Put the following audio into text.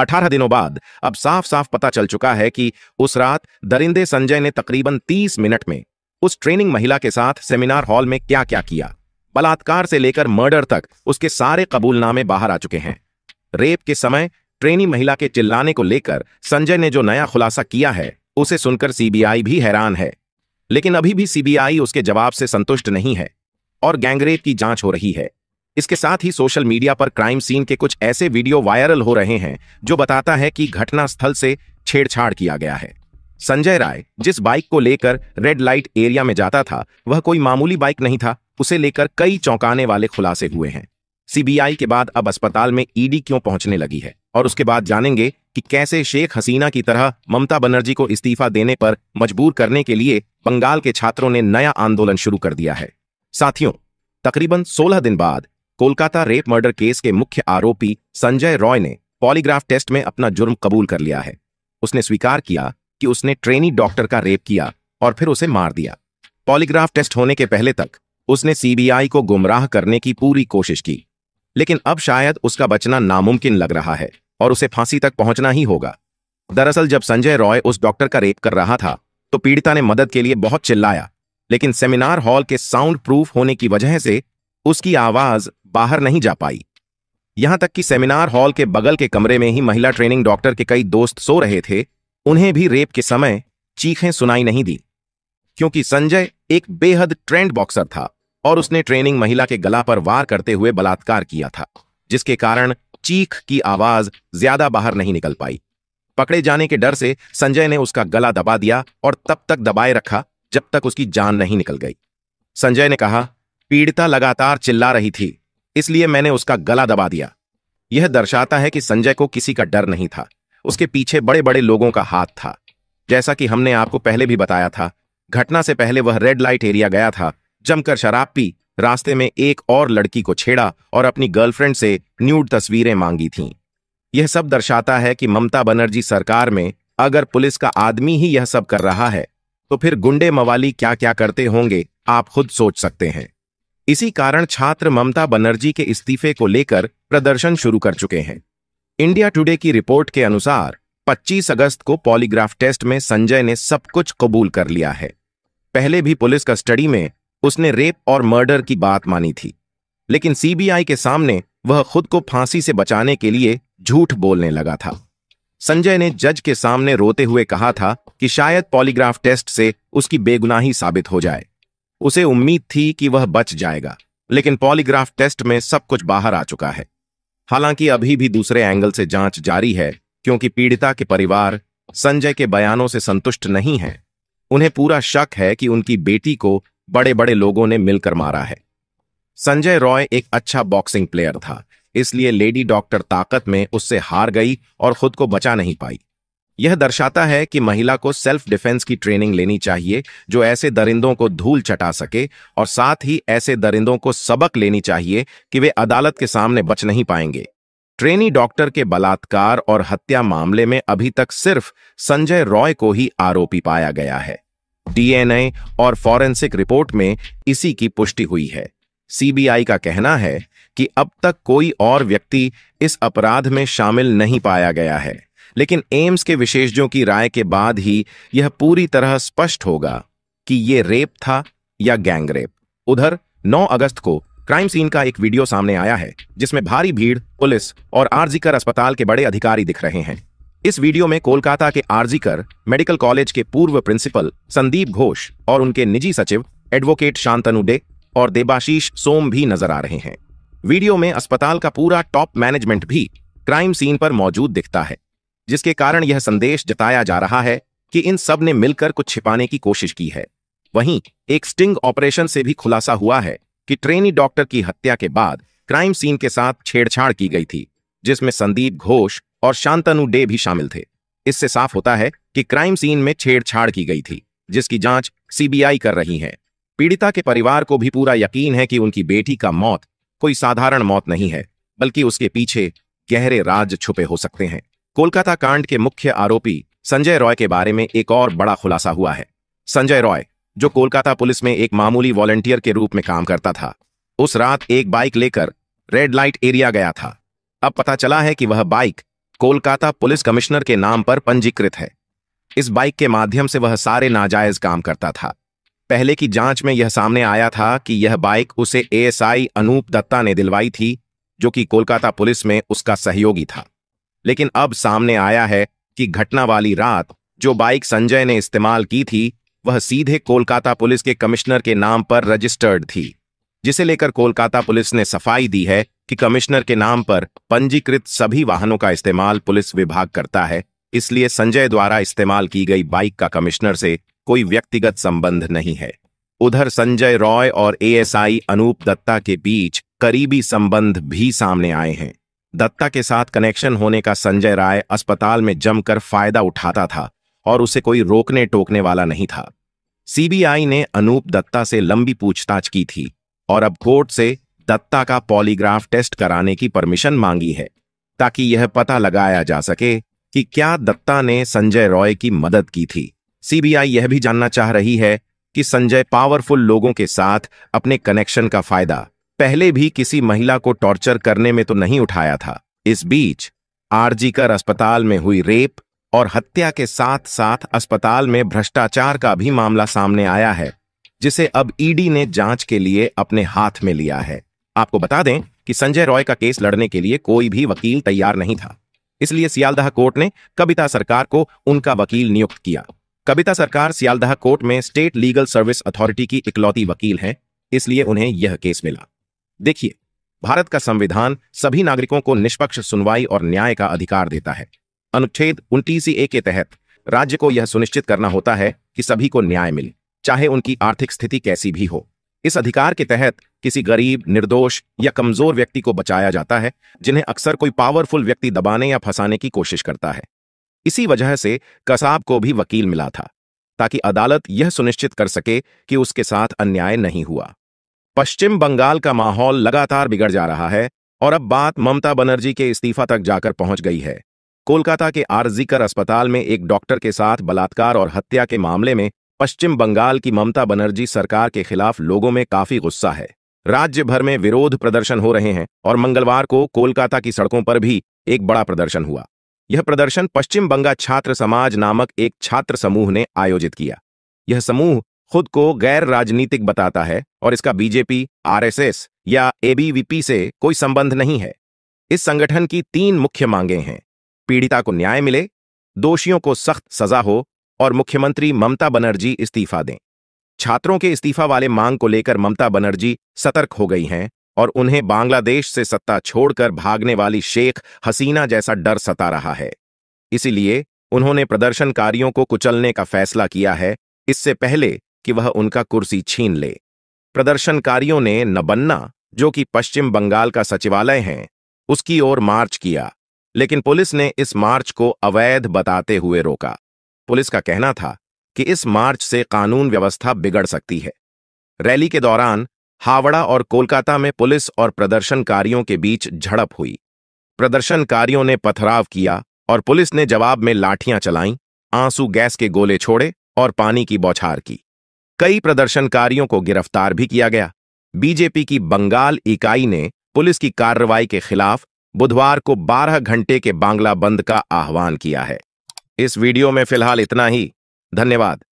18 दिनों बाद अब साफ साफ पता चल चुका है कि उस रात दरिंदे संजय ने तकरीबन 30 मिनट में उस ट्रेनिंग महिला के साथ सेमिनार हॉल में क्या क्या किया बलात्कार से लेकर मर्डर तक उसके सारे कबूलनामे बाहर आ चुके हैं रेप के समय ट्रेनी महिला के चिल्लाने को लेकर संजय ने जो नया खुलासा किया है उसे सुनकर सीबीआई भी हैरान है लेकिन अभी भी सीबीआई उसके जवाब से संतुष्ट नहीं है और गैंगरेप की जांच हो रही है इसके साथ ही सोशल मीडिया पर क्राइम सीन के कुछ ऐसे वीडियो वायरल हो रहे हैं जो बताता है कि घटनास्थल से छेड़छाड़ किया गया है संजय राय जिस बाइक को लेकर रेड लाइट एरिया में जाता था वह कोई मामूली बाइक नहीं था उसे लेकर कई चौंकाने वाले खुलासे हुए हैं सीबीआई के बाद अब अस्पताल में ईडी क्यों पहुंचने लगी है और उसके बाद जानेंगे कि कैसे शेख हसीना की तरह ममता बनर्जी को इस्तीफा देने पर मजबूर करने के लिए बंगाल के छात्रों ने नया आंदोलन शुरू कर दिया है साथियों तकरीबन 16 दिन बाद कोलकाता रेप मर्डर केस के मुख्य आरोपी संजय रॉय ने पॉलीग्राफ टेस्ट में अपना जुर्म कबूल कर लिया है उसने स्वीकार किया कि उसने ट्रेनी डॉक्टर का रेप किया और फिर उसे मार दिया पॉलीग्राफ टेस्ट होने के पहले तक उसने सीबीआई को गुमराह करने की पूरी कोशिश की लेकिन अब शायद उसका बचना नामुमकिन लग रहा है और उसे फांसी तक पहुंचना ही होगा दरअसल जब संजय रॉय उस डॉक्टर का रेप कर रहा था तो पीड़िता ने मदद के लिए बहुत चिल्लाया लेकिन सेमिनार हॉल के साउंड प्रूफ होने की वजह से उसकी आवाज बाहर नहीं जा पाई यहां तक कि सेमिनार हॉल के बगल के कमरे में ही महिला ट्रेनिंग डॉक्टर के कई दोस्त सो रहे थे उन्हें भी रेप के समय चीखें सुनाई नहीं दी क्योंकि संजय एक बेहद ट्रेंड बॉक्सर था और उसने ट्रेनिंग महिला के गला पर वार करते हुए बलात्कार किया था जिसके कारण चीख की आवाज ज्यादा बाहर नहीं निकल पाई पकड़े जाने के डर से संजय ने उसका गला दबा दिया और तब तक दबाए रखा जब तक उसकी जान नहीं निकल गई संजय ने कहा पीड़िता लगातार चिल्ला रही थी इसलिए मैंने उसका गला दबा दिया यह दर्शाता है कि संजय को किसी का डर नहीं था उसके पीछे बड़े बड़े लोगों का हाथ था जैसा कि हमने आपको पहले भी बताया था घटना से पहले वह रेड लाइट एरिया गया था जमकर शराब पी रास्ते में एक और लड़की को छेड़ा और अपनी गर्लफ्रेंड से न्यूड तस्वीरें मांगी थीं। यह सब दर्शाता है कि ममता बनर्जी सरकार में अगर पुलिस का आदमी ही यह सब कर रहा है तो फिर गुंडे मवाली क्या क्या करते होंगे आप खुद सोच सकते हैं इसी कारण छात्र ममता बनर्जी के इस्तीफे को लेकर प्रदर्शन शुरू कर चुके हैं इंडिया टुडे की रिपोर्ट के अनुसार 25 अगस्त को पॉलीग्राफ टेस्ट में संजय ने सब कुछ कबूल कर लिया है पहले भी पुलिस कस्टडी में उसने रेप और मर्डर की बात मानी थी लेकिन सीबीआई के सामने वह खुद को फांसी से बचाने के लिए झूठ बोलने लगा था संजय ने जज के सामने रोते हुए कहा था कि शायद पॉलीग्राफ टेस्ट से उसकी बेगुनाही साबित हो जाए उसे उम्मीद थी कि वह बच जाएगा लेकिन पॉलीग्राफ टेस्ट में सब कुछ बाहर आ चुका है हालांकि अभी भी दूसरे एंगल से जांच जारी है क्योंकि पीड़िता के परिवार संजय के बयानों से संतुष्ट नहीं है उन्हें पूरा शक है कि उनकी बेटी को बड़े बड़े लोगों ने मिलकर मारा है संजय रॉय एक अच्छा बॉक्सिंग प्लेयर था इसलिए लेडी डॉक्टर ताकत में उससे हार गई और खुद को बचा नहीं पाई यह दर्शाता है कि महिला को सेल्फ डिफेंस की ट्रेनिंग लेनी चाहिए जो ऐसे दरिंदों को धूल चटा सके और साथ ही ऐसे दरिंदों को सबक लेनी चाहिए कि वे अदालत के सामने बच नहीं पाएंगे ट्रेनी डॉक्टर के बलात्कार और हत्या मामले में अभी तक सिर्फ संजय रॉय को ही आरोपी पाया गया है डीएनए और फॉरेंसिक रिपोर्ट में इसी की पुष्टि हुई है सीबीआई का कहना है कि अब तक कोई और व्यक्ति इस अपराध में शामिल नहीं पाया गया है लेकिन एम्स के विशेषज्ञों की राय के बाद ही यह पूरी तरह स्पष्ट होगा कि यह रेप था या गैंग रेप उधर 9 अगस्त को क्राइम सीन का एक वीडियो सामने आया है जिसमें भारी भीड़ पुलिस और आरजीकर अस्पताल के बड़े अधिकारी दिख रहे हैं इस वीडियो में कोलकाता के आरजीकर मेडिकल कॉलेज के पूर्व प्रिंसिपल संदीप घोष और उनके निजी सचिव एडवोकेट शांतनु डे और देबाशीष सोम भी नजर आ रहे हैं वीडियो में अस्पताल का पूरा टॉप मैनेजमेंट भी क्राइम सीन पर मौजूद दिखता है जिसके कारण यह संदेश जताया जा रहा है कि इन सब ने मिलकर कुछ छिपाने की कोशिश की है वहीं एक स्टिंग ऑपरेशन से भी खुलासा हुआ है कि ट्रेनी डॉक्टर की हत्या के बाद क्राइम सीन के साथ छेड़छाड़ की गई थी जिसमें संदीप घोष और शांतनु डे भी शामिल थे इससे साफ होता है कि क्राइम सीन में छेड़छाड़ की गई थी जिसकी जांच सीबीआई कर रही है पीड़िता के परिवार को भी पूरा यकीन है कि उनकी बेटी का मौत कोई साधारण मौत नहीं है बल्कि उसके पीछे गहरे राज छुपे हो सकते हैं कोलकाता कांड के मुख्य आरोपी संजय रॉय के बारे में एक और बड़ा खुलासा हुआ है संजय रॉय जो कोलकाता पुलिस में एक मामूली वॉलेंटियर के रूप में काम करता था उस रात एक बाइक लेकर रेड लाइट एरिया गया था अब पता चला है कि वह बाइक कोलकाता पुलिस कमिश्नर के नाम पर पंजीकृत है इस बाइक के माध्यम से वह सारे नाजायज काम करता था पहले की जांच में यह सामने आया था कि यह बाइक उसे एएसआई अनूप दत्ता ने दिलवाई थी जो कि कोलकाता पुलिस में उसका सहयोगी था लेकिन अब सामने आया है कि घटना वाली रात जो बाइक संजय ने इस्तेमाल की थी वह सीधे कोलकाता पुलिस के कमिश्नर के नाम पर रजिस्टर्ड थी जिसे लेकर कोलकाता पुलिस ने सफाई दी है कि कमिश्नर के नाम पर पंजीकृत सभी वाहनों का इस्तेमाल पुलिस विभाग करता है इसलिए संजय द्वारा इस्तेमाल की गई बाइक का कमिश्नर से कोई व्यक्तिगत संबंध नहीं है उधर संजय रॉय और एएसआई अनूप दत्ता के बीच करीबी संबंध भी सामने आए हैं दत्ता के साथ कनेक्शन होने का संजय राय अस्पताल में जमकर फायदा उठाता था और उसे कोई रोकने टोकने वाला नहीं था सीबीआई ने अनूप दत्ता से लंबी पूछताछ की थी और अब कोर्ट से दत्ता का पॉलीग्राफ टेस्ट कराने की परमिशन मांगी है ताकि यह पता लगाया जा सके कि क्या दत्ता ने संजय रॉय की मदद की थी सीबीआई यह भी जानना चाह रही है कि संजय पावरफुल लोगों के साथ अपने कनेक्शन का फायदा पहले भी किसी महिला को टॉर्चर करने में तो नहीं उठाया था इस बीच आरजीकर अस्पताल में हुई रेप और हत्या के साथ साथ अस्पताल में भ्रष्टाचार का भी मामला सामने आया है जिसे अब ईडी ने जांच के लिए अपने हाथ में लिया है आपको बता दें कि संजय रॉय का केस लड़ने के लिए कोई भी वकील तैयार नहीं था इसलिए सियालदह कोर्ट ने कविता सरकार को उनका वकील नियुक्त किया कविता सरकार सियालदह कोर्ट में स्टेट लीगल सर्विस अथॉरिटी की इकलौती वकील है इसलिए उन्हें यह केस मिला देखिए भारत का संविधान सभी नागरिकों को निष्पक्ष सुनवाई और न्याय का अधिकार देता है अनुच्छेद उनतीस ए के तहत राज्य को यह सुनिश्चित करना होता है कि सभी को न्याय मिले चाहे उनकी आर्थिक स्थिति कैसी भी हो इस अधिकार के तहत किसी गरीब निर्दोष या कमजोर व्यक्ति को बचाया जाता है जिन्हें अक्सर कोई पावरफुल व्यक्ति दबाने या फंसाने की कोशिश करता है इसी वजह से कसाब को भी वकील मिला था ताकि अदालत यह सुनिश्चित कर सके कि उसके साथ अन्याय नहीं हुआ पश्चिम बंगाल का माहौल लगातार बिगड़ जा रहा है और अब बात ममता बनर्जी के इस्तीफा तक जाकर पहुंच गई है कोलकाता के आरजीकर अस्पताल में एक डॉक्टर के साथ बलात्कार और हत्या के मामले में पश्चिम बंगाल की ममता बनर्जी सरकार के खिलाफ लोगों में काफी गुस्सा है राज्य भर में विरोध प्रदर्शन हो रहे हैं और मंगलवार को कोलकाता की सड़कों पर भी एक बड़ा प्रदर्शन हुआ यह प्रदर्शन पश्चिम बंगा छात्र समाज नामक एक छात्र समूह ने आयोजित किया यह समूह खुद को गैर राजनीतिक बताता है और इसका बीजेपी आरएसएस या एबीवीपी से कोई संबंध नहीं है इस संगठन की तीन मुख्य मांगे हैं पीड़िता को न्याय मिले दोषियों को सख्त सजा हो और मुख्यमंत्री ममता बनर्जी इस्तीफा दें छात्रों के इस्तीफा वाले मांग को लेकर ममता बनर्जी सतर्क हो गई हैं और उन्हें बांग्लादेश से सत्ता छोड़कर भागने वाली शेख हसीना जैसा डर सता रहा है इसीलिए उन्होंने प्रदर्शनकारियों को कुचलने का फैसला किया है इससे पहले कि वह उनका कुर्सी छीन ले प्रदर्शनकारियों ने नबन्ना जो कि पश्चिम बंगाल का सचिवालय है उसकी ओर मार्च किया लेकिन पुलिस ने इस मार्च को अवैध बताते हुए रोका पुलिस का कहना था कि इस मार्च से कानून व्यवस्था बिगड़ सकती है रैली के दौरान हावड़ा और कोलकाता में पुलिस और प्रदर्शनकारियों के बीच झड़प हुई प्रदर्शनकारियों ने पथराव किया और पुलिस ने जवाब में लाठियां चलाईं आंसू गैस के गोले छोड़े और पानी की बौछार की कई प्रदर्शनकारियों को गिरफ्तार भी किया गया बीजेपी की बंगाल इकाई ने पुलिस की कार्रवाई के खिलाफ बुधवार को 12 घंटे के बांग्ला बंद का आह्वान किया है इस वीडियो में फिलहाल इतना ही धन्यवाद